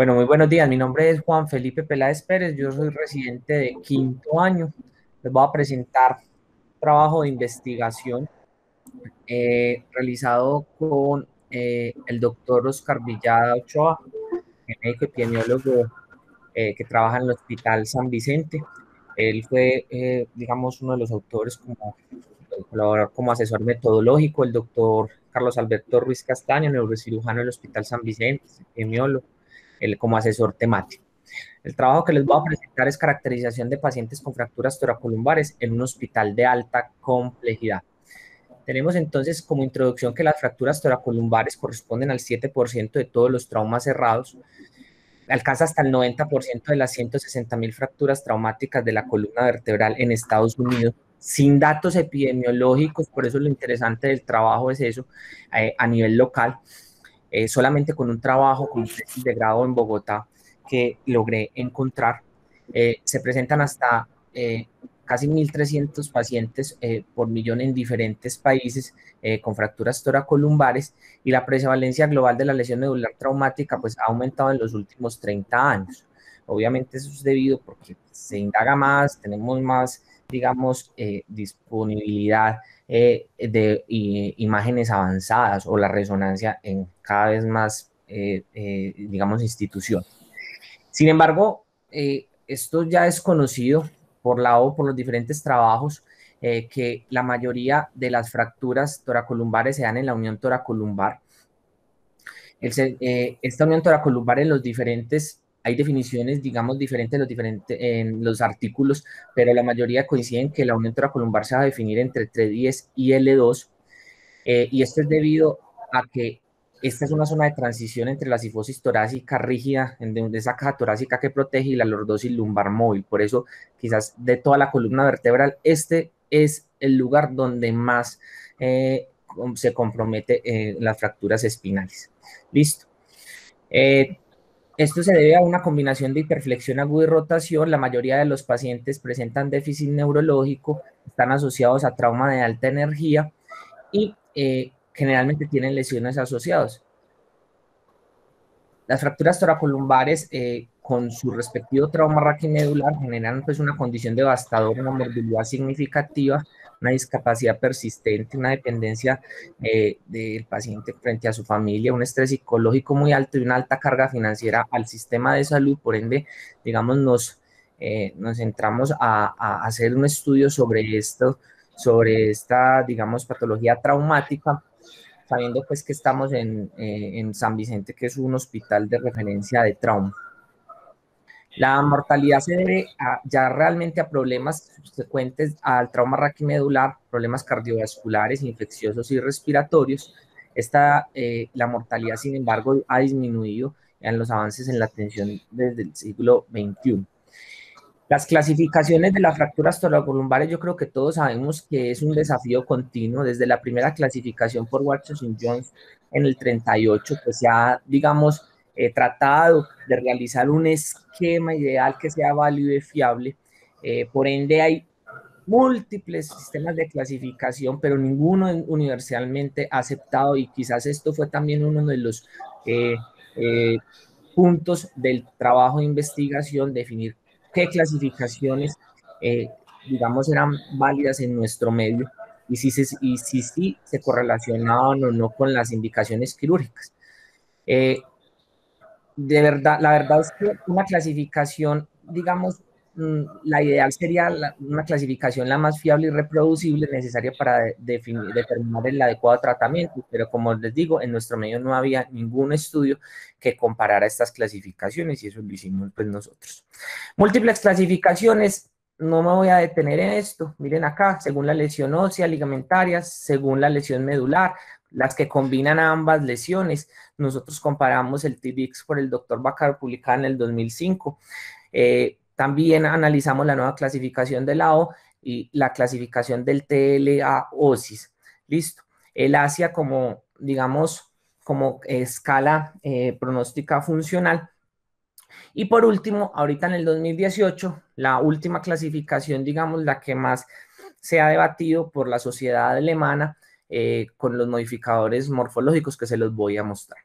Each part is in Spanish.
Bueno, muy buenos días. Mi nombre es Juan Felipe Peláez Pérez. Yo soy residente de quinto año. Les voy a presentar trabajo de investigación eh, realizado con eh, el doctor Oscar Villada Ochoa, médico epidemiólogo eh, que trabaja en el Hospital San Vicente. Él fue, digamos, uno de los autores como como asesor metodológico, el doctor Carlos Alberto Ruiz Castaño, neurocirujano del Hospital San Vicente, epidemiólogo el, como asesor temático. El trabajo que les voy a presentar es caracterización de pacientes con fracturas toracolumbares en un hospital de alta complejidad. Tenemos entonces como introducción que las fracturas toracolumbares corresponden al 7% de todos los traumas cerrados, alcanza hasta el 90% de las 160 mil fracturas traumáticas de la columna vertebral en Estados Unidos, sin datos epidemiológicos, por eso lo interesante del trabajo es eso, eh, a nivel local eh, solamente con un trabajo con de grado en Bogotá que logré encontrar, eh, se presentan hasta eh, casi 1.300 pacientes por millón en diferentes países con fracturas toracolumbares y la prevalencia global de la lesión medular traumática pues ha aumentado en los últimos 30 años. Obviamente eso es debido porque se indaga más, tenemos más digamos, eh, disponibilidad eh, de imágenes avanzadas o la resonancia en cada vez más, eh, digamos, institución. Sin embargo, esto ya es conocido por la O, por los diferentes trabajos, que la mayoría de las fracturas toracolumbares se dan en la unión toracolumbar. esta unión toracolumbar en los diferentes hay definiciones, digamos, diferentes en los, diferentes, en los artículos, pero la mayoría coinciden que la unión toracolumbar se va a definir entre T10 y L2, eh, y esto es debido a que esta es una zona de transición entre la cifosis torácica rígida, en de esa caja torácica que protege, y la lordosis lumbar móvil. Por eso, quizás de toda la columna vertebral, este es el lugar donde más eh, se compromete eh, las fracturas espinales. Listo. Esto se debe a una combinación de hiperflexión aguda y rotación. La mayoría de los pacientes presentan déficit neurológico, están asociados a trauma de alta energía y eh, generalmente tienen lesiones asociadas. Las fracturas toracolumbares eh, con su respectivo trauma raquimedular generan pues una condición devastadora, una morbilidad significativa una discapacidad persistente, una dependencia eh, del paciente frente a su familia, un estrés psicológico muy alto y una alta carga financiera al sistema de salud. Por ende, digamos, nos, eh, centramos a, hacer un estudio sobre esto, sobre esta, digamos, patología traumática sabiendo pues que estamos en eh, San Vicente, que es un hospital de referencia de trauma. La mortalidad se debe ya realmente a problemas subsecuentes al trauma raquimedular, problemas cardiovasculares, infecciosos y respiratorios. Esta, eh, la mortalidad, sin embargo, ha disminuido en los avances en la atención desde el siglo XXI. Las clasificaciones de las fracturas toracolumbares, yo creo que todos sabemos que es un desafío continuo. Desde la primera clasificación por Watson Jones en el 38, pues ya, digamos, He tratado de realizar un esquema ideal que sea válido y fiable. Eh, por ende, hay múltiples sistemas de clasificación, pero ninguno universalmente aceptado y quizás esto fue también uno de los eh, eh, puntos del trabajo de investigación, definir qué clasificaciones, digamos, eran válidas en nuestro medio y si, se, si, si se correlacionaban o no con las indicaciones quirúrgicas. Eh, de verdad, la verdad es que una clasificación, digamos, mm, la ideal sería una clasificación la más fiable y reproducible necesaria para definir, determinar el adecuado tratamiento, pero como les digo, en nuestro medio no había ningún estudio que comparara estas clasificaciones y eso lo hicimos pues nosotros. Múltiples clasificaciones, no me voy a detener en esto, miren acá, según la lesión ósea, ligamentaria, según la lesión medular, las que combinan ambas lesiones. Nosotros comparamos el TBX por el doctor Bacar publicado en el 2005. Eh, también analizamos la nueva clasificación de la O y la clasificación del TLA OSIS. Listo. El ASIA como, digamos, como escala eh, pronóstica funcional. Y por último, ahorita en el 2018, la última clasificación, digamos, la que más se ha debatido por la sociedad alemana, eh, con los modificadores morfológicos que se los voy a mostrar.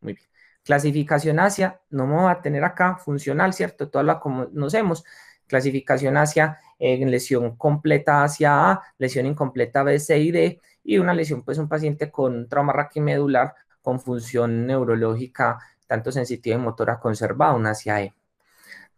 Muy bien. Clasificación hacia, no me a tener acá, funcional, ¿cierto? Toda la conocemos. Clasificación ASIA eh, en lesión completa hacia A, lesión incompleta B, C y D, y una lesión, pues un paciente con trauma raquimedular con función neurológica tanto sensitiva y motora conservada, una hacia E.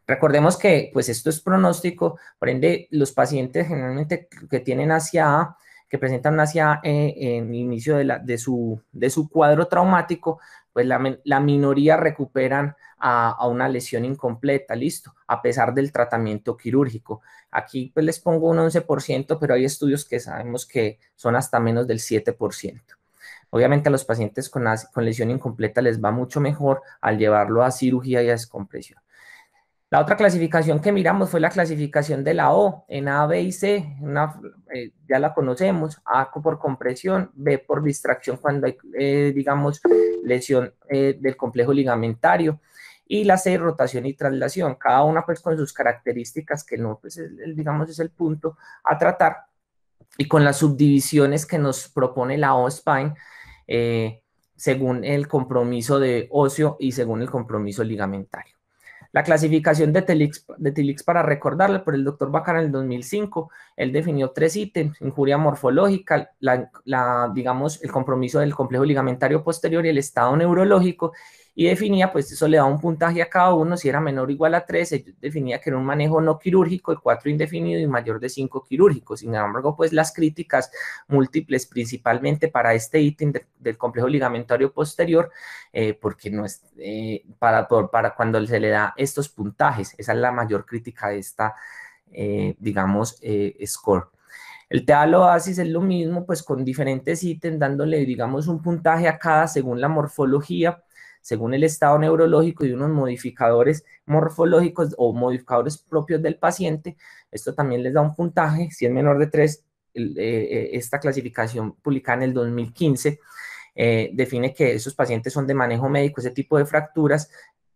Recordemos que pues esto es pronóstico, por ende los pacientes generalmente que tienen hacia A que presentan hacia e en el inicio de, su, de su cuadro traumático, pues la, minoría recuperan a, una lesión incompleta, listo, a pesar del tratamiento quirúrgico. Aquí pues les pongo un 11%, pero hay estudios que sabemos que son hasta menos del 7%. Obviamente a los pacientes con, con lesión incompleta les va mucho mejor al llevarlo a cirugía y a descompresión. La otra clasificación que miramos fue la clasificación de la O en A, B y C. Eh, ya la conocemos, A por compresión, B por distracción cuando hay, eh, digamos, lesión eh, del complejo ligamentario y la C rotación y traslación. Cada una pues con sus características que no, pues, digamos, es el punto a tratar y con las subdivisiones que nos propone la O-Spine según el compromiso de óseo y según el compromiso ligamentario. La clasificación de Telix de para recordarle por el doctor Bacar en el 2005, él definió tres ítems, injuria morfológica, la, digamos, el compromiso del complejo ligamentario posterior y el estado neurológico, y definía, pues eso le da un puntaje a cada uno, si era menor o igual a 3, definía que era un manejo no quirúrgico el 4 indefinido y mayor de 5 quirúrgico. Sin embargo, pues las críticas múltiples principalmente para este ítem del complejo ligamentario posterior, eh, porque no es eh, para, cuando se le da estos puntajes, esa es la mayor crítica de esta, eh, digamos, score. El tealoasis es lo mismo, pues con diferentes ítems, dándole, digamos, un puntaje a cada según la morfología según el estado neurológico y unos modificadores morfológicos o modificadores propios del paciente. Esto también les da un puntaje. Si es menor de 3, eh, eh, esta clasificación publicada en el 2015 eh, define que esos pacientes son de manejo médico, ese tipo de fracturas.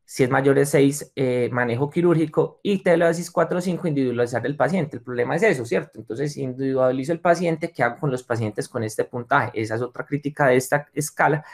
Si es mayor de 6, manejo quirúrgico y teloasis 4 o 5, individualizar el paciente. El problema es eso, ¿cierto? Entonces, individualizo el paciente, ¿qué hago con los pacientes con este puntaje? Esa es otra crítica de esta escala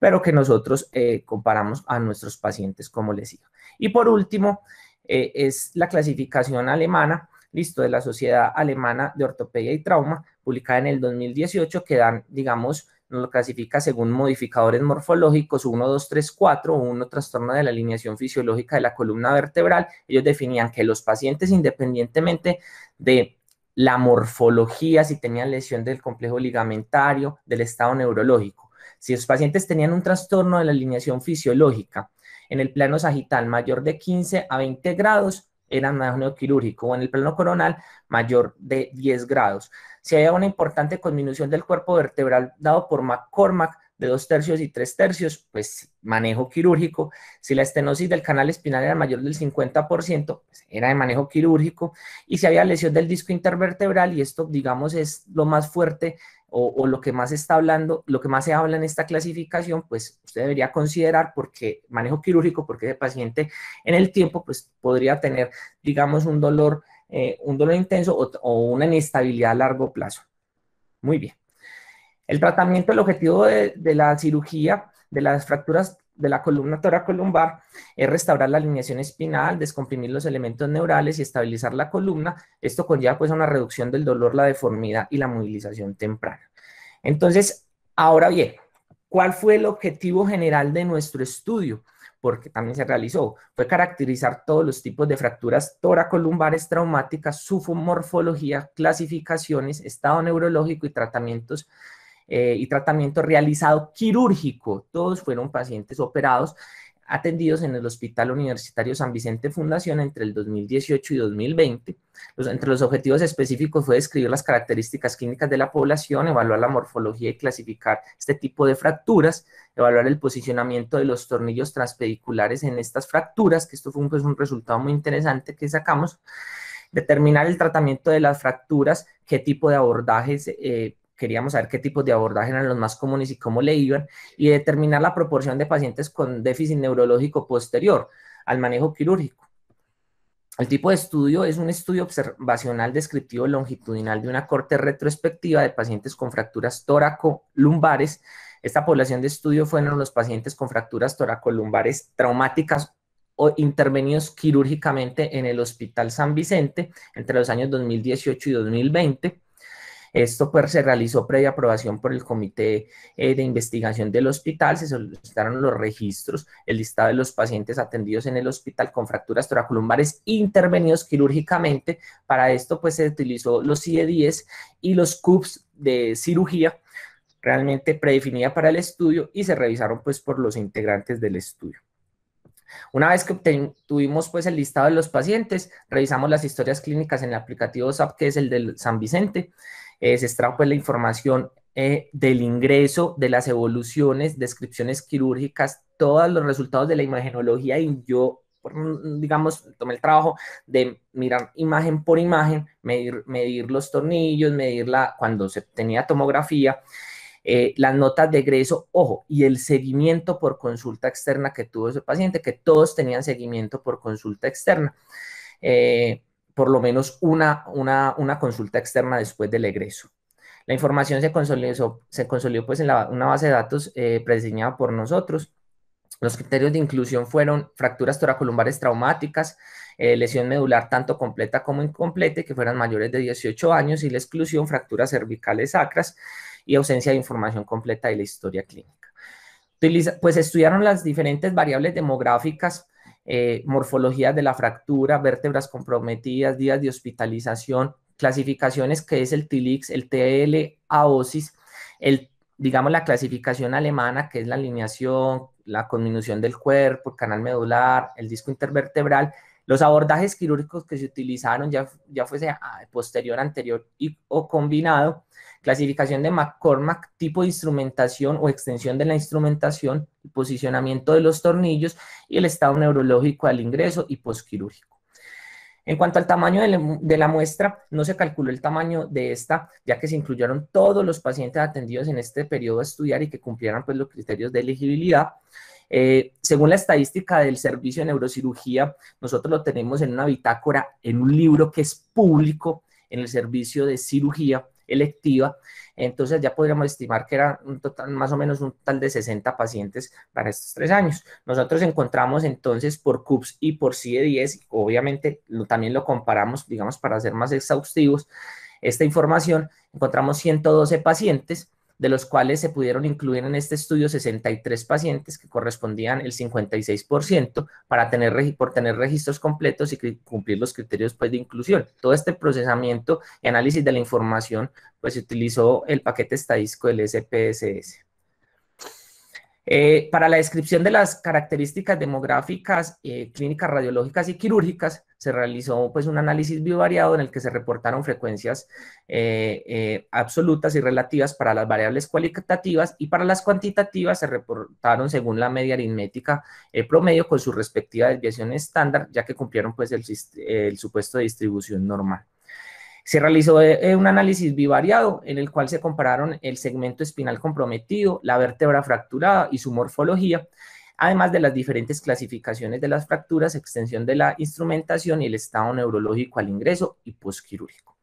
pero que nosotros eh, comparamos a nuestros pacientes, como les digo. Y por último, eh, es la clasificación alemana, listo, de la Sociedad Alemana de Ortopedia y Trauma, publicada en el 2018, que dan, digamos, nos lo clasifica según modificadores morfológicos 1, 2, 3, 4, 1, trastorno de la alineación fisiológica de la columna vertebral. Ellos definían que los pacientes, independientemente de la morfología, si tenían lesión del complejo ligamentario, del estado neurológico, si los pacientes tenían un trastorno de la alineación fisiológica en el plano sagital mayor de 15 a 20 grados, era manejo quirúrgico o en el plano coronal mayor de 10 grados. Si había una importante conminución del cuerpo vertebral dado por McCormack de 2 tercios y 3 tercios, pues manejo quirúrgico. Si la estenosis del canal espinal era mayor del 50%, pues era de manejo quirúrgico. Y si había lesión del disco intervertebral, y esto digamos es lo más fuerte o, lo que más está hablando, lo que más se habla en esta clasificación, pues usted debería considerar porque manejo quirúrgico, porque ese paciente en el tiempo pues podría tener, digamos, un dolor, eh, un dolor intenso o, una inestabilidad a largo plazo. Muy bien. El tratamiento, el objetivo de, de la cirugía de las fracturas de la columna toracolumbar es restaurar la alineación espinal, descomprimir los elementos neurales y estabilizar la columna. Esto conlleva pues a una reducción del dolor, la deformidad y la movilización temprana. Entonces, ahora bien, ¿cuál fue el objetivo general de nuestro estudio? porque también se realizó, fue caracterizar todos los tipos de fracturas toracolumbares traumáticas, su morfología, clasificaciones, estado neurológico y tratamientos eh, y tratamiento realizado quirúrgico. Todos fueron pacientes operados atendidos en el Hospital Universitario San Vicente Fundación entre el 2018 y 2020. Los, entre los objetivos específicos fue describir las características clínicas de la población, evaluar la morfología y clasificar este tipo de fracturas, evaluar el posicionamiento de los tornillos transpediculares en estas fracturas, que esto fue un, pues, resultado muy interesante que sacamos, determinar el tratamiento de las fracturas, qué tipo de abordajes eh, queríamos saber qué tipos de abordaje eran los más comunes y cómo le iban, y determinar la proporción de pacientes con déficit neurológico posterior al manejo quirúrgico. El tipo de estudio es un estudio observacional descriptivo longitudinal de una corte retrospectiva de pacientes con fracturas tóraco Esta población de estudio fueron los pacientes con fracturas tóraco traumáticas o intervenidos quirúrgicamente en el Hospital San Vicente entre los años 2018 y 2020. Esto pues, se realizó previa aprobación por el Comité eh, de Investigación del Hospital, se solicitaron los registros, el listado de los pacientes atendidos en el hospital con fracturas toracolumbares intervenidos quirúrgicamente. Para esto pues, se utilizó los CIE-10 e y los CUPS de cirugía realmente predefinida para el estudio y se revisaron pues, por los integrantes del estudio. Una vez que tuvimos pues el listado de los pacientes, revisamos las historias clínicas en el aplicativo SAP, que es el del San Vicente, eh, se extrajo pues, la información eh, del ingreso, de las evoluciones, descripciones quirúrgicas, todos los resultados de la imagenología y yo, digamos, tomé el trabajo de mirar imagen por imagen, medir, medir los tornillos, medir cuando se tenía tomografía, eh, las notas de egreso, ojo, y el seguimiento por consulta externa que tuvo ese paciente, que todos tenían seguimiento por consulta externa por lo menos una, una, consulta externa después del egreso. La información se consolidó, se consolidó pues en una base de datos eh, prediseñada por nosotros. Los criterios de inclusión fueron fracturas toracolumbares traumáticas, eh, lesión medular tanto completa como incompleta, que fueran mayores de 18 años, y la exclusión, fracturas cervicales sacras y ausencia de información completa de la historia clínica. pues estudiaron las diferentes variables demográficas eh, morfología de la fractura, vértebras comprometidas, días de hospitalización, clasificaciones que es el TILIX, el TL, AOSIS, el, digamos la clasificación alemana que es la alineación, la conminución del cuerpo, canal medular, el disco intervertebral los abordajes quirúrgicos que se utilizaron, ya, ya fuese posterior, anterior o combinado, clasificación de McCormack, tipo de instrumentación o extensión de la instrumentación, posicionamiento de los tornillos y el estado neurológico al ingreso y posquirúrgico. En cuanto al tamaño de la, muestra, no se calculó el tamaño de esta, ya que se incluyeron todos los pacientes atendidos en este periodo a estudiar y que cumplieran pues, los criterios de elegibilidad. Eh, según la estadística del servicio de neurocirugía, nosotros lo tenemos en una bitácora, en un libro que es público en el servicio de cirugía electiva, entonces ya podríamos estimar que era un total, más o menos un total de 60 pacientes para estos tres años. Nosotros encontramos entonces por CUPS y por CIE10, obviamente también lo comparamos, digamos, para ser más exhaustivos, esta información, encontramos 112 pacientes de los cuales se pudieron incluir en este estudio 63 pacientes que correspondían el 56% para tener, por tener registros completos y cumplir los criterios pues, de inclusión. Todo este procesamiento y análisis de la información pues, se utilizó el paquete estadístico del SPSS. Eh, para la descripción de las características demográficas, eh, clínicas, radiológicas y quirúrgicas, se realizó pues, un análisis bivariado en el que se reportaron frecuencias eh, absolutas y relativas para las variables cualitativas y para las cuantitativas se reportaron según la media aritmética promedio con su respectiva desviación estándar, ya que cumplieron pues, el supuesto de distribución normal. Se realizó eh, eh, un análisis bivariado en el cual se compararon el segmento espinal comprometido, la vértebra fracturada y su morfología, además de las diferentes clasificaciones de las fracturas, extensión de la instrumentación y el estado neurológico al ingreso y posquirúrgico.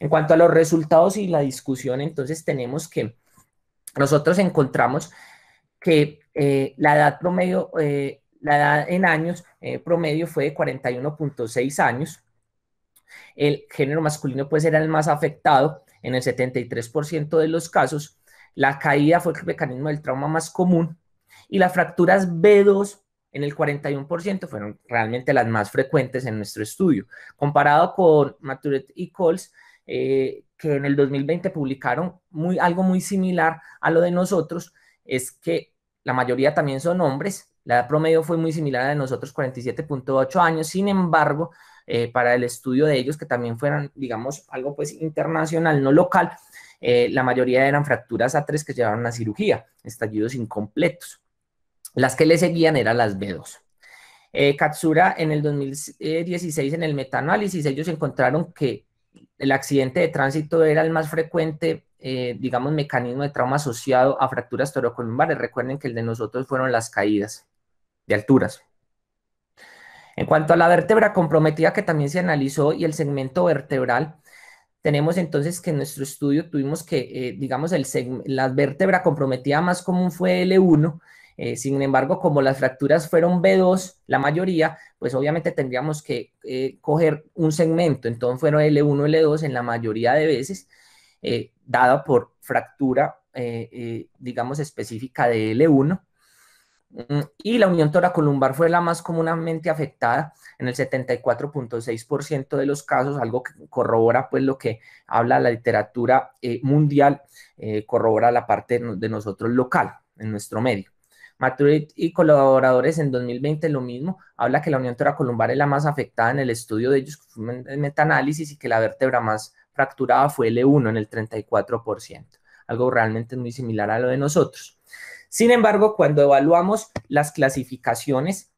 En cuanto a los resultados y la discusión, entonces tenemos que nosotros encontramos que eh, la edad promedio, la edad en años promedio fue de 41.6 años, el género masculino pues era el más afectado en el 73% de los casos. La caída fue el mecanismo del trauma más común y las fracturas B2 en el 41% fueron realmente las más frecuentes en nuestro estudio. Comparado con Maturet y Coles, eh, que en el 2020 publicaron muy, algo muy similar a lo de nosotros, es que la mayoría también son hombres, la edad promedio fue muy similar a la de nosotros, 47.8 años, sin embargo, eh, para el estudio de ellos, que también fueran, digamos, algo pues internacional, no local, eh, la mayoría eran fracturas A3 que llevaron a cirugía, estallidos incompletos. Las que le seguían eran las B2. Eh, Katsura en el 2016 en el metaanálisis, ellos encontraron que el accidente de tránsito era el más frecuente, eh, digamos, mecanismo de trauma asociado a fracturas torocolumbares. Recuerden que el de nosotros fueron las caídas de alturas, en cuanto a la vértebra comprometida que también se analizó y el segmento vertebral, tenemos entonces que en nuestro estudio tuvimos que, eh, digamos, la vértebra comprometida más común fue L1, eh, sin embargo, como las fracturas fueron B2, la mayoría, pues obviamente tendríamos que eh, coger un segmento, entonces fueron L1, L2 en la mayoría de veces, dada por fractura, digamos, específica de L1, Mm, y la unión toracolumbar fue la más comúnmente afectada en el 74.6% de los casos, algo que corrobora pues lo que habla la literatura eh, mundial, eh, corrobora la parte de nosotros local, en nuestro medio. Maturit y colaboradores en 2020 lo mismo, habla que la unión toracolumbar es la más afectada en el estudio de ellos, en metaanálisis, y que la vértebra más fracturada fue L1 e en el 34%, algo realmente muy similar a lo de nosotros. Sin embargo, cuando evaluamos las clasificaciones,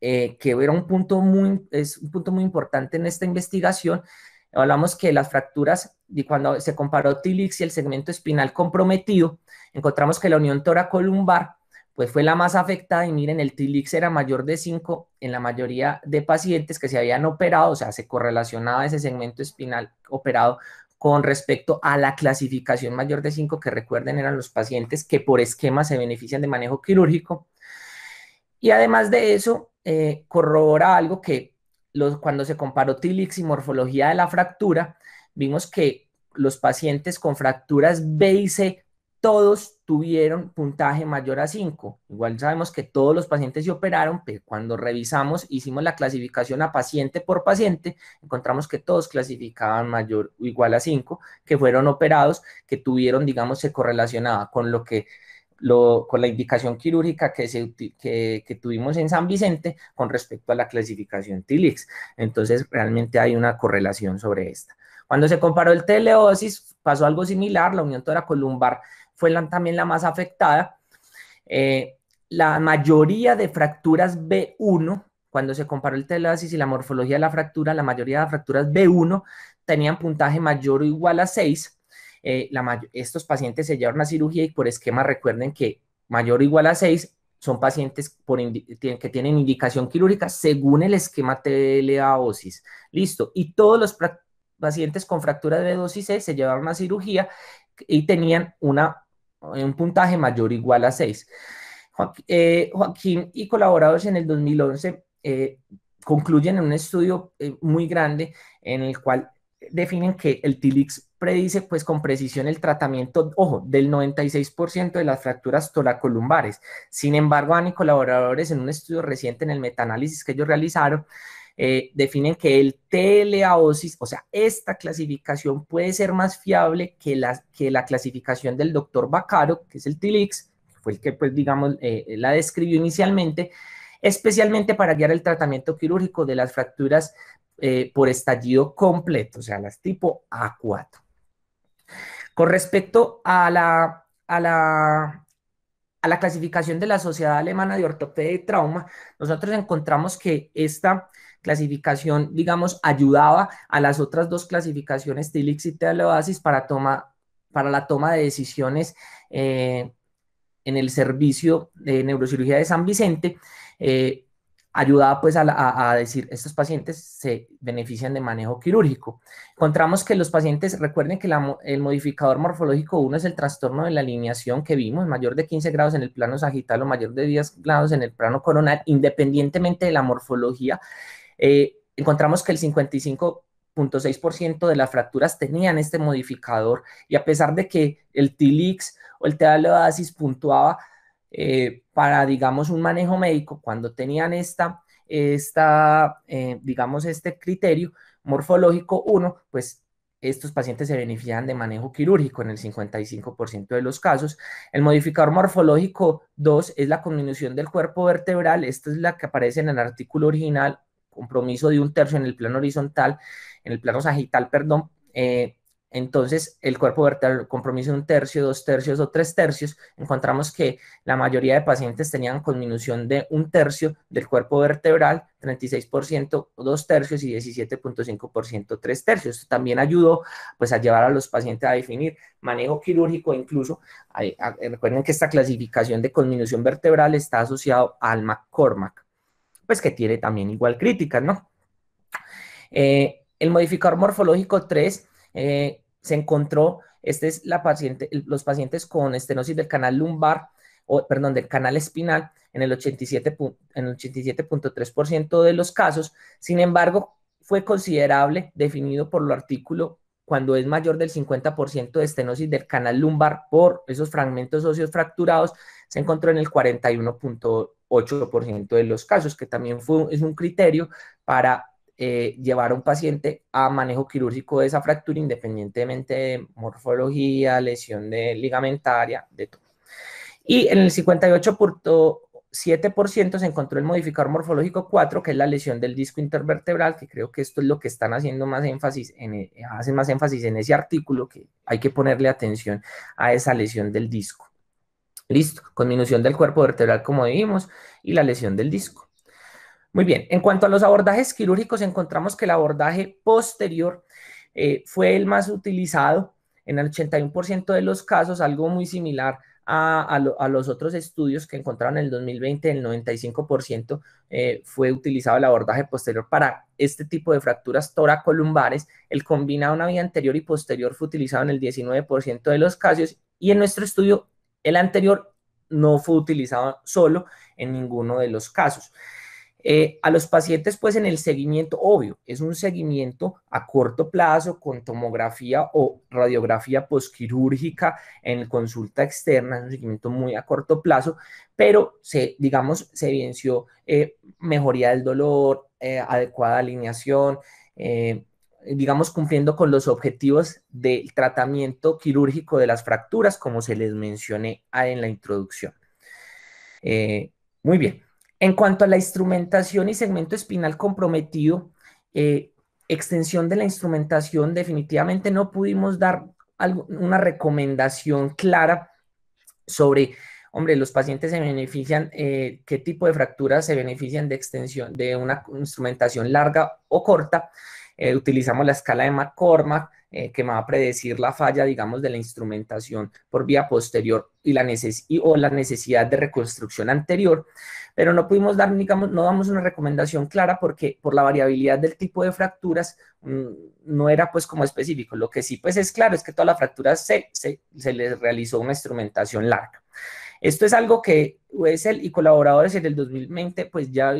eh, que era un punto muy, es un punto muy importante en esta investigación, hablamos que las fracturas, y cuando se comparó Tilix y el segmento espinal comprometido, encontramos que la unión toracolumbar pues fue la más afectada y miren, el Tilix era mayor de 5 en la mayoría de pacientes que se habían operado, o sea, se correlacionaba ese segmento espinal operado con respecto a la clasificación mayor de 5, que recuerden eran los pacientes que por esquema se benefician de manejo quirúrgico. Y además de eso, eh, corrobora algo que los, cuando se comparó TILIX y morfología de la fractura, vimos que los pacientes con fracturas B y C, todos tuvieron puntaje mayor a 5. Igual sabemos que todos los pacientes se operaron, pero cuando revisamos, hicimos la clasificación a paciente por paciente, encontramos que todos clasificaban mayor o igual a 5, que fueron operados, que tuvieron, digamos, se correlacionaba con lo que lo, con la indicación quirúrgica que, se, que, tuvimos en San Vicente con respecto a la clasificación TILIX. Entonces, realmente hay una correlación sobre esta. Cuando se comparó el teleosis, pasó algo similar, la unión toracolumbar fue también la más afectada. Eh, la mayoría de fracturas B1, cuando se comparó el telasis y la morfología de la fractura, la mayoría de fracturas B1 tenían puntaje mayor o igual a 6. Eh, estos pacientes se llevaron a cirugía y por esquema recuerden que mayor o igual a 6 son pacientes que tienen indicación quirúrgica según el esquema TLA-OSIS. Listo. Y todos los pacientes con fractura de B2 y C se llevaron a cirugía y tenían una un puntaje mayor o igual a 6. Eh, Joaquín, y colaboradores en el 2011 eh, concluyen un estudio eh, muy grande en el cual definen que el TILIX predice pues con precisión el tratamiento, ojo, del 96% de las fracturas toracolumbares. Sin embargo, Ani y colaboradores en un estudio reciente en el metaanálisis que ellos realizaron, eh, definen que el teleaosis, o sea, esta clasificación puede ser más fiable que la, que la clasificación del doctor Bacaro, que es el TILIX, fue el que, pues, digamos, eh, eh, la describió inicialmente, especialmente para guiar el tratamiento quirúrgico de las fracturas por estallido completo, o sea, las tipo A4. Con respecto a la, a la, a la clasificación de la Sociedad Alemana de Ortopedia y Trauma, nosotros encontramos que esta clasificación, digamos, ayudaba a las otras dos clasificaciones, TILIX y Teleoasis, para, toma, para la toma de decisiones eh, en el servicio de neurocirugía de San Vicente. Eh, ayudaba pues a, decir, estos pacientes se benefician de manejo quirúrgico. Encontramos que los pacientes, recuerden que el modificador morfológico 1 es el trastorno de la alineación que vimos, mayor de 15 grados en el plano sagital o mayor de 10 grados en el plano coronal, independientemente de la morfología. Eh, encontramos que el 55.6% de las fracturas tenían este modificador y a pesar de que el TILIX o el TALOASIS puntuaba eh, para, digamos, un manejo médico, cuando tenían esta, esta eh, digamos, este criterio morfológico 1, pues estos pacientes se benefician de manejo quirúrgico en el 55% de los casos. El modificador morfológico 2 es la conminución del cuerpo vertebral. Esta es la que aparece en el artículo original compromiso de un tercio en el plano horizontal, en el plano sagital, perdón, eh, entonces, el cuerpo vertebral, compromiso de un tercio, dos tercios o tres tercios, encontramos que la mayoría de pacientes tenían conminución de un tercio del cuerpo vertebral, 36% dos tercios y 17.5% tres tercios. Esto también ayudó pues, a llevar a los pacientes a definir manejo quirúrgico, incluso eh, recuerden que esta clasificación de conminución vertebral está asociado al McCormack pues que tiene también igual críticas, ¿no? Eh, el modificador morfológico 3 eh, se encontró, este es la paciente, los pacientes con estenosis del canal lumbar, perdón, del canal espinal, en el 87.3% en el de los casos, sin embargo, fue considerable, definido por el artículo cuando es mayor del 50% de estenosis del canal lumbar por esos fragmentos óseos fracturados, se encontró en el 41.8% de los casos, que también es un criterio para eh, llevar a un paciente a manejo quirúrgico de esa fractura independientemente de morfología, lesión ligamentaria, de todo. Y en el 58.7% se encontró el modificador morfológico 4, que es la lesión del disco intervertebral, que creo que esto es lo que están haciendo más énfasis, eh, hacen más énfasis en ese artículo, que hay que ponerle atención a esa lesión del disco. Listo, conminución del cuerpo vertebral como vimos y la lesión del disco. Muy bien, en cuanto a los abordajes quirúrgicos, encontramos que el abordaje posterior eh, fue el más utilizado en el 81% de los casos, algo muy similar a, los otros estudios que encontraron en el 2020, el 95% eh, fue utilizado el abordaje posterior para este tipo de fracturas toracolumbares. El combinado una vía anterior y posterior fue utilizado en el 19% de los casos y en nuestro estudio el anterior no fue utilizado solo en ninguno de los casos. Eh, a los pacientes, pues en el seguimiento, obvio, es un seguimiento a corto plazo con tomografía o radiografía posquirúrgica en consulta externa, es un seguimiento muy a corto plazo, pero se, digamos, se evidenció eh, mejoría del dolor, eh, adecuada alineación, eh, digamos, cumpliendo con los objetivos del tratamiento quirúrgico de las fracturas, como se les mencioné en la introducción. Eh, muy bien. En cuanto a la instrumentación y segmento espinal comprometido, eh, extensión de la instrumentación, definitivamente no pudimos dar una recomendación clara sobre, hombre, los pacientes se benefician, qué tipo de fracturas se benefician de extensión, de una instrumentación larga o corta. Eh, utilizamos la escala de McCormack, eh, que me va a predecir la falla, digamos, de la instrumentación por vía posterior y la o la necesidad de reconstrucción anterior, pero no pudimos dar, digamos, no damos una recomendación clara porque por la variabilidad del tipo de fracturas mm, no era pues como específico. Lo que sí pues es claro es que todas las fracturas se, se, les realizó una instrumentación larga. Esto es algo que USL y colaboradores en el 2020 pues ya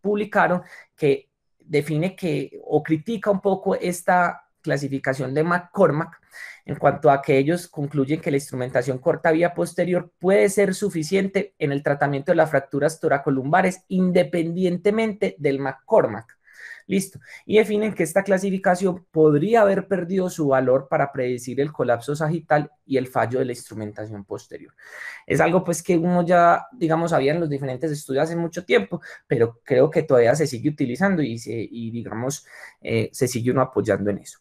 publicaron que define que o critica un poco esta clasificación de McCormack en cuanto a que ellos concluyen que la instrumentación corta vía posterior puede ser suficiente en el tratamiento de las fracturas toracolumbares independientemente del McCormack. Listo. Y definen que esta clasificación podría haber perdido su valor para predecir el colapso sagital y el fallo de la instrumentación posterior. Es algo pues que uno ya, digamos, había en los diferentes estudios hace mucho tiempo, pero creo que todavía se sigue utilizando y, se, digamos, eh, se sigue uno apoyando en eso.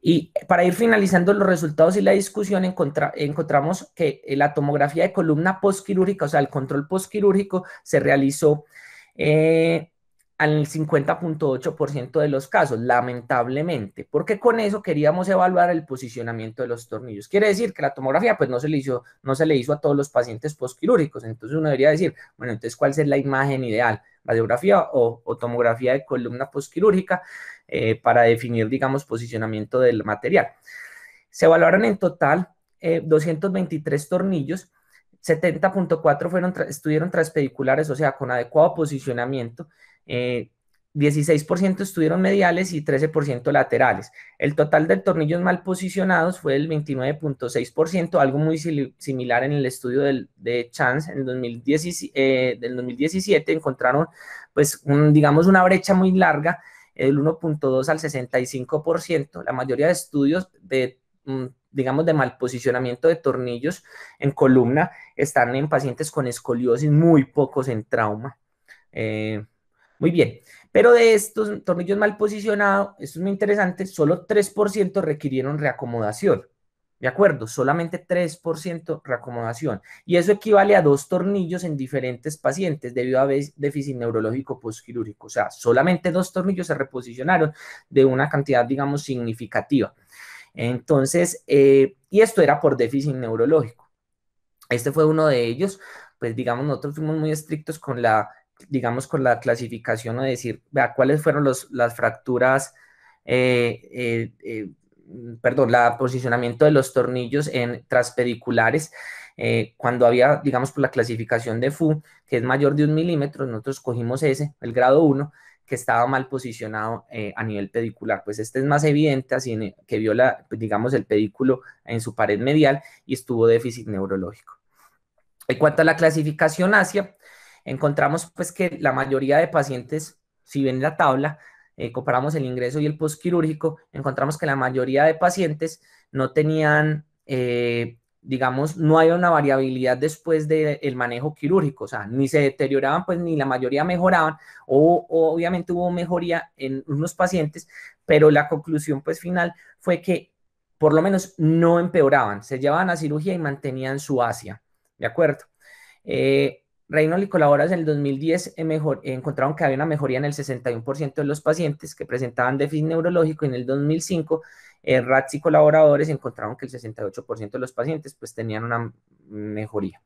Y para ir finalizando los resultados y la discusión, encontramos que la tomografía de columna postquirúrgica, o sea, el control postquirúrgico, se realizó eh, al 50.8% de los casos, lamentablemente, porque con eso queríamos evaluar el posicionamiento de los tornillos. Quiere decir que la tomografía pues no se le hizo, no se le hizo a todos los pacientes postquirúrgicos, entonces uno debería decir, bueno, entonces ¿cuál es la imagen ideal? Radiografía o, tomografía de columna postquirúrgica eh, para definir, digamos, posicionamiento del material. Se evaluaron en total 223 eh, tornillos, 70.4 fueron estuvieron traspediculares, o sea, con adecuado posicionamiento, 16% eh, estuvieron mediales y 13% laterales. El total de tornillos mal posicionados fue el 29.6%, algo muy similar en el estudio de Chance en 2010, eh, del 2017. Encontraron, pues, digamos, una brecha muy larga eh, del 1.2 al 65%. La mayoría de estudios de, mm, digamos, de mal posicionamiento de tornillos en columna están en pacientes con escoliosis, muy pocos en trauma. Eh, muy bien, pero de estos tornillos mal posicionados, esto es muy interesante, solo 3% requirieron reacomodación. ¿De acuerdo? Solamente 3% reacomodación. Y eso equivale a dos tornillos en diferentes pacientes debido a déficit neurológico postquirúrgico. O sea, solamente dos tornillos se reposicionaron de una cantidad, digamos, significativa. Entonces, eh, y esto era por déficit neurológico. Este fue uno de ellos. Pues digamos, nosotros fuimos muy estrictos con la digamos, con la clasificación o decir, vea, cuáles fueron las fracturas, eh, eh, eh, perdón, la posicionamiento de los tornillos en traspediculares, cuando había, digamos, por la clasificación de FU, que es mayor de un milímetro, nosotros cogimos ese, el grado 1, que estaba mal posicionado a nivel pedicular. Pues este es más evidente, así que viola, digamos, el pedículo en su pared medial y estuvo déficit neurológico. En cuanto a la clasificación ASIA, encontramos pues que la mayoría de pacientes, si ven la tabla, eh, comparamos el ingreso y el postquirúrgico, encontramos que la mayoría de pacientes no tenían, eh, digamos, no había una variabilidad después del manejo quirúrgico, o sea, ni se deterioraban, pues ni la mayoría mejoraban, o, obviamente hubo mejoría en unos pacientes, pero la conclusión pues final fue que por lo menos no empeoraban, se llevaban a cirugía y mantenían su asia, ¿de acuerdo? Eh, Reynolds y colaboradores en el 2010 eh, eh, encontraron que había una mejoría en el 61% de los pacientes que presentaban déficit neurológico y en el 2005 eh, Rats y colaboradores encontraron que el 68% de los pacientes pues tenían una mejoría.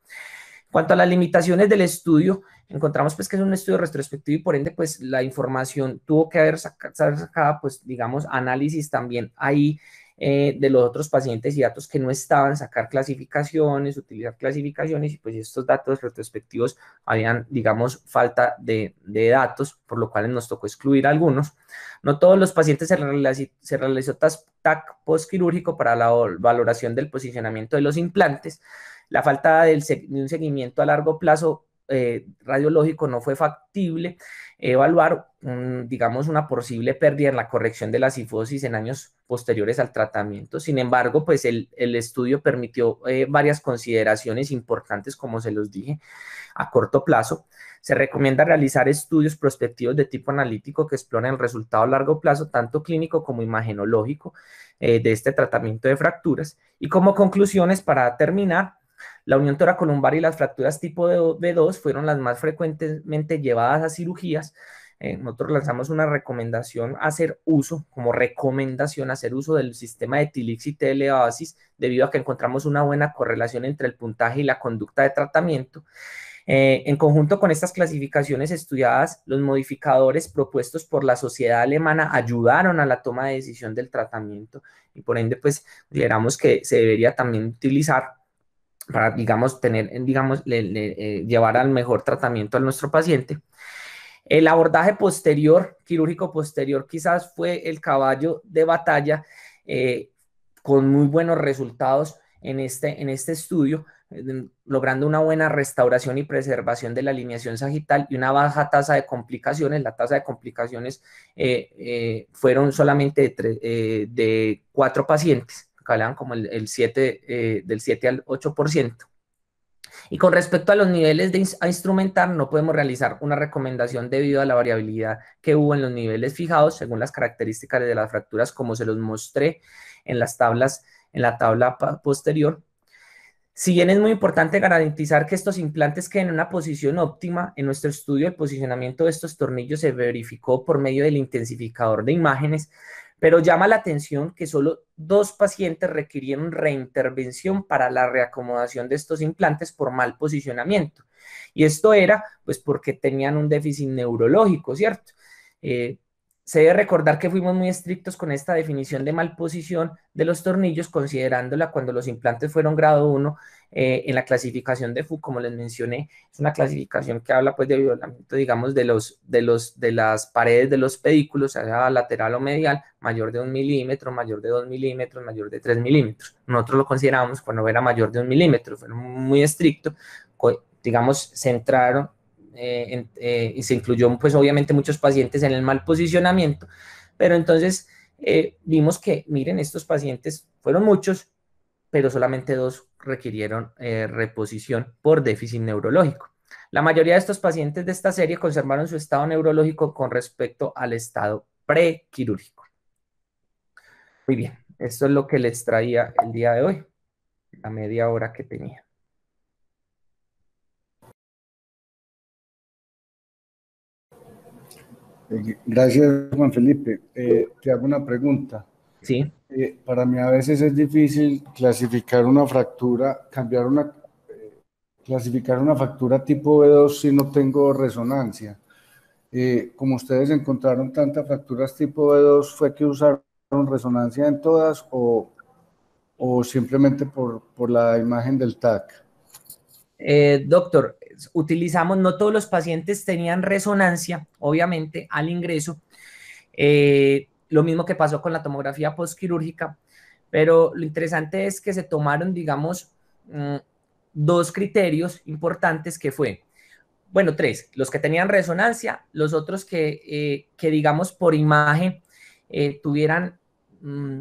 En cuanto a las limitaciones del estudio, encontramos pues que es un estudio retrospectivo y por ende pues la información tuvo que haber sacado pues digamos análisis también ahí eh, de los otros pacientes y datos que no estaban, sacar clasificaciones, utilizar clasificaciones y pues estos datos retrospectivos habían, digamos, falta de, datos, por lo cual nos tocó excluir algunos. No todos los pacientes se, realizó, se realizó TAC postquirúrgico para la valoración del posicionamiento de los implantes. La falta del, de un seguimiento a largo plazo eh, radiológico no fue factible evaluar, digamos, una posible pérdida en la corrección de la cifosis en años posteriores al tratamiento. Sin embargo, pues el, estudio permitió eh, varias consideraciones importantes, como se los dije, a corto plazo. Se recomienda realizar estudios prospectivos de tipo analítico que exploren el resultado a largo plazo, tanto clínico como imagenológico, eh, de este tratamiento de fracturas. Y como conclusiones, para terminar, la unión toracolumbar y las fracturas tipo B2 fueron las más frecuentemente llevadas a cirugías. Eh, nosotros lanzamos una recomendación a hacer uso, como recomendación, hacer uso del sistema de Tilix y debido a que encontramos una buena correlación entre el puntaje y la conducta de tratamiento. Eh, en conjunto con estas clasificaciones estudiadas, los modificadores propuestos por la sociedad alemana ayudaron a la toma de decisión del tratamiento y por ende, pues, consideramos que se debería también utilizar para, digamos, tener, digamos, eh, llevar al mejor tratamiento a nuestro paciente. El abordaje posterior, quirúrgico posterior, quizás fue el caballo de batalla eh, con muy buenos resultados en este, en este estudio, eh, logrando una buena restauración y preservación de la alineación sagital y una baja tasa de complicaciones. La tasa de complicaciones fueron solamente de cuatro pacientes que como el, 7, eh, del 7 al 8%. Y con respecto a los niveles de a instrumentar, no podemos realizar una recomendación debido a la variabilidad que hubo en los niveles fijados según las características de las fracturas, como se los mostré en las tablas, en la tabla posterior. Si bien es muy importante garantizar que estos implantes queden en una posición óptima, en nuestro estudio el posicionamiento de estos tornillos se verificó por medio del intensificador de imágenes, pero llama la atención que solo dos pacientes requirieron reintervención para la reacomodación de estos implantes por mal posicionamiento. Y esto era, pues, porque tenían un déficit neurológico, ¿cierto? Eh, se debe recordar que fuimos muy estrictos con esta definición de malposición de los tornillos, considerándola cuando los implantes fueron grado 1 eh, en la clasificación de FU, como les mencioné, es una clasificación que habla pues de violamiento, digamos, de, los, de, los, de las paredes de los pedículos, sea lateral o medial, mayor de un milímetro, mayor de 2 milímetros, mayor de 3 milímetros. Nosotros lo considerábamos cuando era mayor de un milímetro, fue muy estricto, digamos, centraron, eh, eh, y se incluyó pues obviamente muchos pacientes en el mal posicionamiento, pero entonces eh, vimos que, miren, estos pacientes fueron muchos, pero solamente dos requirieron reposición por déficit neurológico. La mayoría de estos pacientes de esta serie conservaron su estado neurológico con respecto al estado prequirúrgico. Muy bien, esto es lo que les traía el día de hoy, la media hora que tenía. Gracias, Juan Felipe. Eh, te hago una pregunta. Sí. Eh, para mí a veces es difícil clasificar una fractura, cambiar una, eh, clasificar una fractura tipo B2 si no tengo resonancia. como ustedes encontraron tantas fracturas tipo B2, ¿fue que usaron resonancia en todas o, simplemente por, por, la imagen del TAC? doctor, utilizamos, no todos los pacientes tenían resonancia, obviamente, al ingreso. Eh, lo mismo que pasó con la tomografía postquirúrgica, pero lo interesante es que se tomaron, digamos, mm, dos criterios importantes que fue, bueno, tres, los que tenían resonancia, los otros que, eh, que digamos, por imagen eh, tuvieran mm,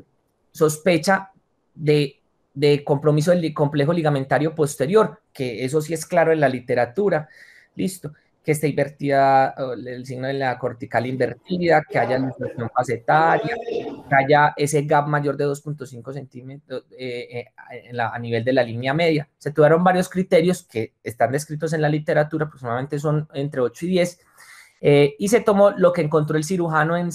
sospecha de de compromiso del complejo ligamentario posterior, que eso sí es claro en la literatura, listo, que esté invertida, el signo de la cortical invertida, que haya nutrición facetaria, que haya ese gap mayor de 2.5 centímetros eh, eh, a nivel de la línea media. Se tuvieron varios criterios que están descritos en la literatura, aproximadamente son entre 8 y 10, eh, y se tomó lo que encontró el cirujano en,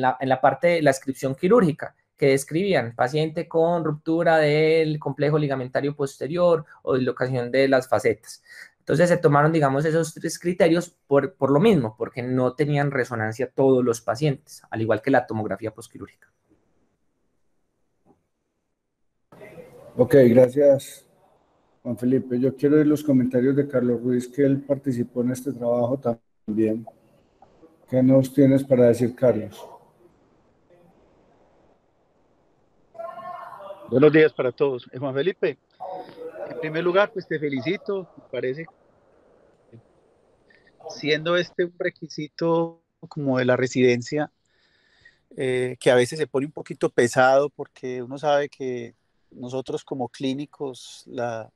la, parte de la inscripción quirúrgica que describían paciente con ruptura del complejo ligamentario posterior o dislocación de las facetas. Entonces se tomaron, digamos, esos tres criterios por, lo mismo, porque no tenían resonancia todos los pacientes, al igual que la tomografía posquirúrgica. Ok, gracias, Juan Felipe. Yo quiero ver los comentarios de Carlos Ruiz, que él participó en este trabajo también. ¿Qué nos tienes para decir, Carlos? Buenos días para todos. Eh, Juan Felipe, en primer lugar, pues te felicito. Me parece siendo este un requisito como de la residencia, eh, que a veces se pone un poquito pesado porque uno sabe que nosotros como clínicos, la,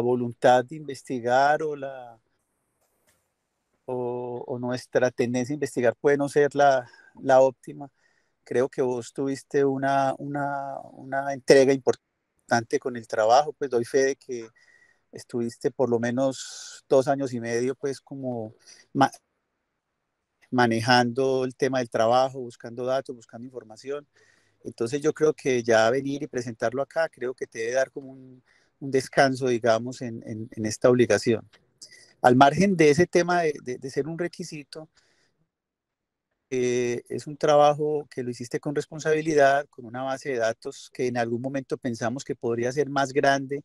voluntad de investigar o, la, o, nuestra tendencia a investigar puede no ser la óptima creo que vos tuviste una, una, entrega importante con el trabajo, pues doy fe de que estuviste por lo menos dos años y medio, pues como manejando el tema del trabajo, buscando datos, buscando información. Entonces yo creo que ya venir y presentarlo acá, creo que te debe dar como un, descanso, digamos, en, esta obligación. Al margen de ese tema de ser un requisito, eh, es un trabajo que lo hiciste con responsabilidad, con una base de datos que en algún momento pensamos que podría ser más grande,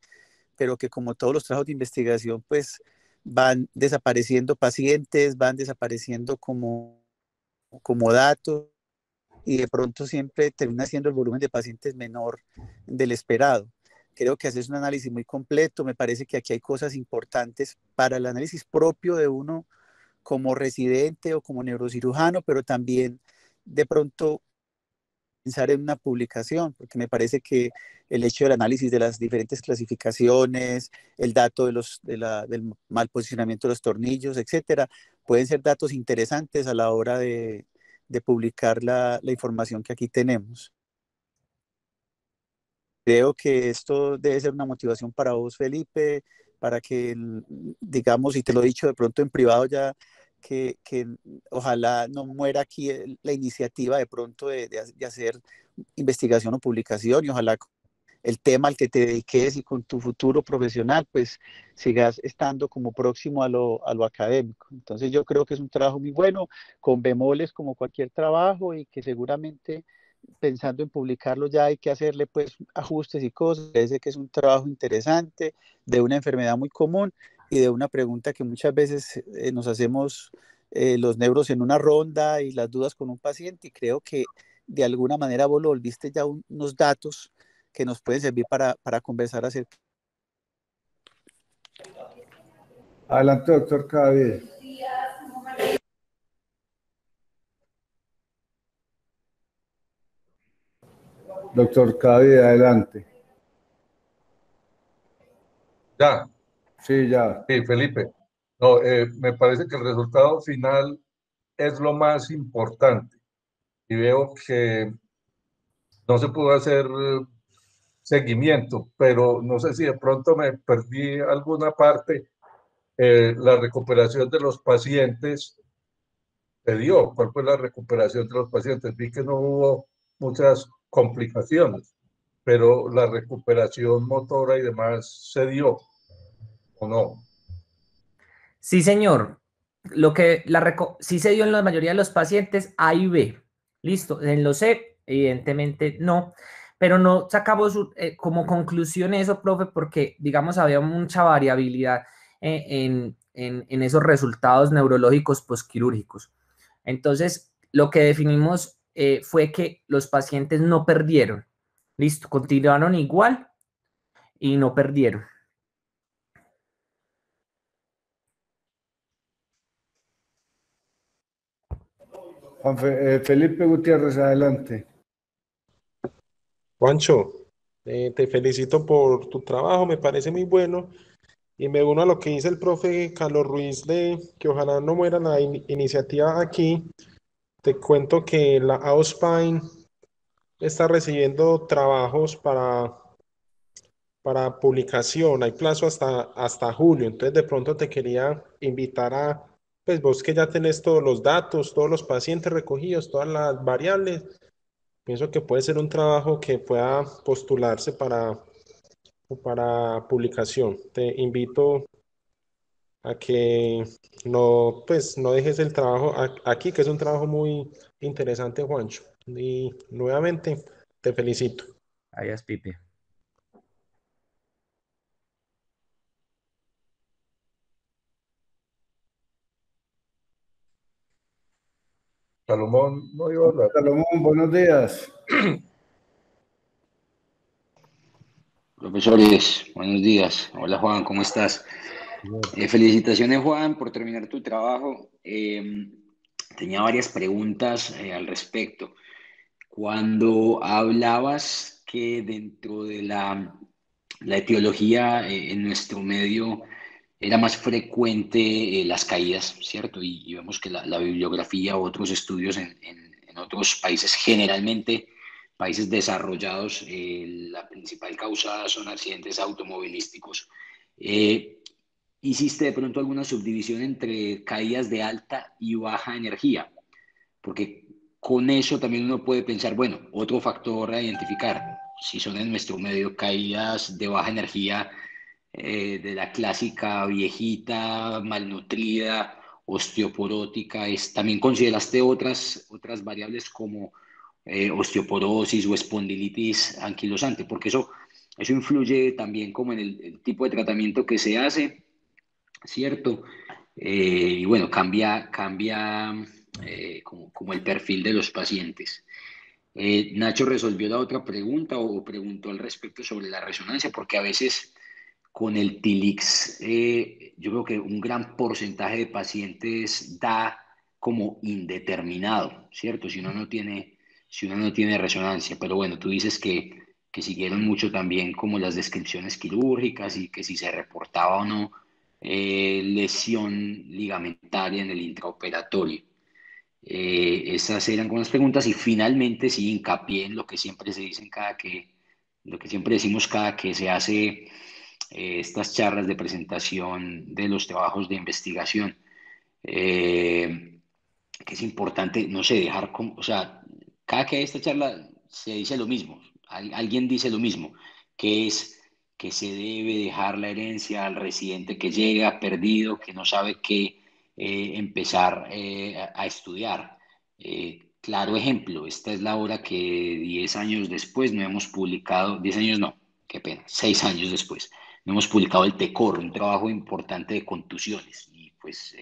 pero que como todos los trabajos de investigación, pues van desapareciendo pacientes, van desapareciendo como, como datos y de pronto siempre termina siendo el volumen de pacientes menor del esperado. Creo que haces un análisis muy completo, me parece que aquí hay cosas importantes para el análisis propio de uno como residente o como neurocirujano, pero también de pronto pensar en una publicación, porque me parece que el hecho del análisis de las diferentes clasificaciones, el dato del mal posicionamiento de los tornillos, etcétera, pueden ser datos interesantes a la hora de, publicar la, la, información que aquí tenemos. Creo que esto debe ser una motivación para vos, Felipe, para que, digamos, y te lo he dicho de pronto en privado ya, que, ojalá no muera aquí la iniciativa de pronto de, hacer investigación o publicación y ojalá el tema al que te dediques y con tu futuro profesional, pues sigas estando como próximo a lo, a lo, académico. Entonces yo creo que es un trabajo muy bueno, con bemoles como cualquier trabajo y que seguramente pensando en publicarlo ya hay que hacerle pues ajustes y cosas. Parece que es un trabajo interesante de una enfermedad muy común y de una pregunta que muchas veces eh, nos hacemos eh, los neuros en una ronda y las dudas con un paciente y creo que de alguna manera vos lo volviste ya unos datos que nos pueden servir para, conversar acerca. Adelante, doctor Cavie. Doctor Cavi, adelante. Ya. Sí, ya. Sí, Felipe. No, eh, me parece que el resultado final es lo más importante. Y veo que no se pudo hacer eh, seguimiento, pero no sé si de pronto me perdí alguna parte. Eh, la recuperación de los pacientes se dio. ¿Cuál fue la recuperación de los pacientes? Vi que no hubo muchas complicaciones, pero la recuperación motora y demás se dio, ¿o no? Sí, señor. Lo que la sí se dio en la mayoría de los pacientes A y B. Listo. En los C, evidentemente no. Pero no sacamos eh, como conclusión eso, profe, porque, digamos, había mucha variabilidad eh, en, en, en esos resultados neurológicos posquirúrgicos. Entonces, lo que definimos eh, fue que los pacientes no perdieron. Listo, continuaron igual y no perdieron. Juan eh, Felipe Gutiérrez, adelante. Juancho, eh, te felicito por tu trabajo, me parece muy bueno. Y me uno a lo que dice el profe Carlos Ruiz de que ojalá no muera la iniciativa aquí, te cuento que la Auspine está recibiendo trabajos para, para publicación. Hay plazo hasta, hasta julio. Entonces, de pronto te quería invitar a, pues vos que ya tenés todos los datos, todos los pacientes recogidos, todas las variables, pienso que puede ser un trabajo que pueda postularse para, para publicación. Te invito a que no, pues no dejes el trabajo aquí, que es un trabajo muy interesante, Juancho. Y nuevamente te felicito. Adiós, Pipe. Salomón, Salomón, buenos días. Profesores, buenos días. Hola Juan, ¿cómo estás? Eh, felicitaciones, Juan, por terminar tu trabajo. Eh, tenía varias preguntas eh, al respecto. Cuando hablabas que dentro de la, la etiología en nuestro medio era más frecuente las caídas, ¿cierto? Y, vemos que la, la, bibliografía, otros estudios en, otros países generalmente países desarrollados, la principal causa son accidentes automovilísticos. Eh, hiciste de pronto alguna subdivisión entre caídas de alta y baja energía, porque con eso también uno puede pensar, bueno, otro factor a identificar, si son en nuestro medio caídas de baja energía, eh, de la clásica viejita, malnutrida, osteoporótica, es, también consideraste otras, otras variables como eh, osteoporosis o espondilitis anquilosante, porque eso, eso influye también como en el tipo de tratamiento que se hace ¿cierto? Eh, y bueno, cambia, cambia eh, como, el perfil de los pacientes. Eh, Nacho resolvió la otra pregunta o preguntó al respecto sobre la resonancia, porque a veces con el TILIX, yo creo que un gran porcentaje de pacientes da como indeterminado, ¿cierto? Si uno no tiene, si uno no tiene resonancia. Pero bueno, tú dices que, que siguieron mucho también como las descripciones quirúrgicas y que si se reportaba o no eh, lesión ligamentaria en el intraoperatorio. Eh, esas eran algunas preguntas y finalmente sí hincapié en lo que siempre se dicen cada que, lo que siempre decimos cada que se hace eh, estas charlas de presentación de los trabajos de investigación, que es importante, no sé, dejar, como, o sea, cada que hay esta charla se dice lo mismo, alguien dice lo mismo, que es que se debe dejar la herencia al residente que llega perdido, que no sabe qué eh, empezar eh, a estudiar. Eh, claro ejemplo, esta es la obra que 10 años después no hemos publicado, 10 años no, qué pena, 6 años después, no hemos publicado el TECOR, un trabajo importante de contusiones. Y pues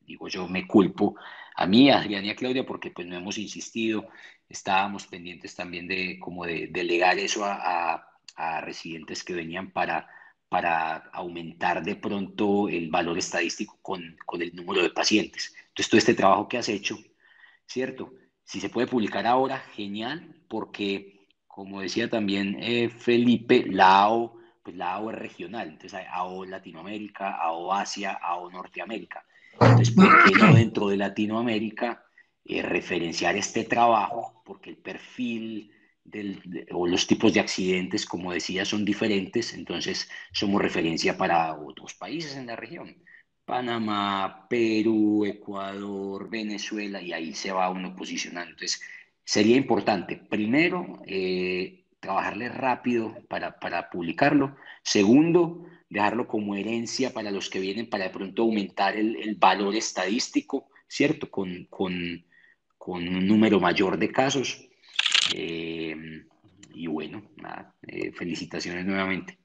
digo yo, me culpo a mí, a Adrián y a Claudia, porque pues no hemos insistido, estábamos pendientes también de como de delegar eso a a residentes que venían para, para aumentar de pronto el valor estadístico con, con el número de pacientes. Entonces, todo este trabajo que has hecho, ¿cierto? Si se puede publicar ahora, genial, porque como decía también eh, Felipe, la AO, pues la es regional, entonces hay AO Latinoamérica, AO Asia, AO Norteamérica. Entonces, ¿por qué no dentro de Latinoamérica eh, referenciar este trabajo? Porque el perfil o los tipos de accidentes, como decía, son diferentes, entonces somos referencia para otros países en la región. Panamá, Perú, Ecuador, Venezuela, y ahí se va uno posicionando. Entonces, sería importante, primero, eh, trabajarle rápido para, para publicarlo. Segundo, dejarlo como herencia para los que vienen para de pronto aumentar el, el valor estadístico, ¿cierto? Con, con, con un número mayor de casos. Eh, y bueno, nada, eh, felicitaciones nuevamente.